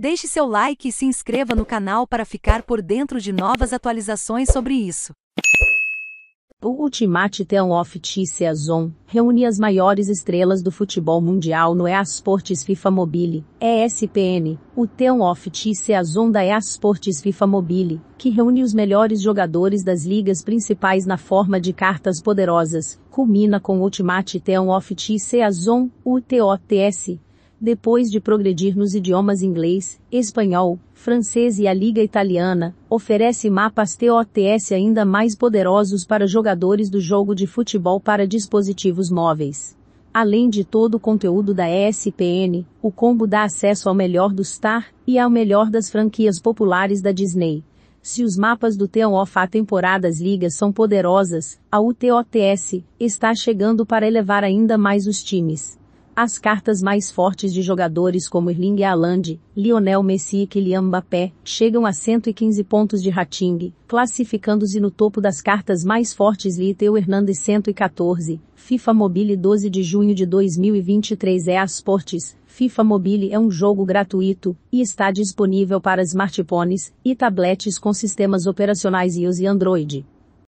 Deixe seu like e se inscreva no canal para ficar por dentro de novas atualizações sobre isso. O Ultimate Team of Season reúne as maiores estrelas do futebol mundial no Sports FIFA Mobile, ESPN, o Team of Season da Sports FIFA Mobile, que reúne os melhores jogadores das ligas principais na forma de cartas poderosas, culmina com Ultimate Team of Season, UTOTS, depois de progredir nos idiomas inglês, espanhol, francês e a Liga Italiana, oferece mapas TOTS ainda mais poderosos para jogadores do jogo de futebol para dispositivos móveis. Além de todo o conteúdo da ESPN, o combo dá acesso ao melhor do Star e ao melhor das franquias populares da Disney. Se os mapas do Teon A temporadas ligas são poderosas, a UTOTS está chegando para elevar ainda mais os times. As cartas mais fortes de jogadores como Erling Haaland, Lionel Messi e Kylian Mbappé chegam a 115 pontos de rating, classificando-se no topo das cartas mais fortes Liteu Hernandes 114, FIFA Mobile 12 de junho de 2023 EA Asportes, FIFA Mobile é um jogo gratuito e está disponível para smartphones e tablets com sistemas operacionais iOS e Android.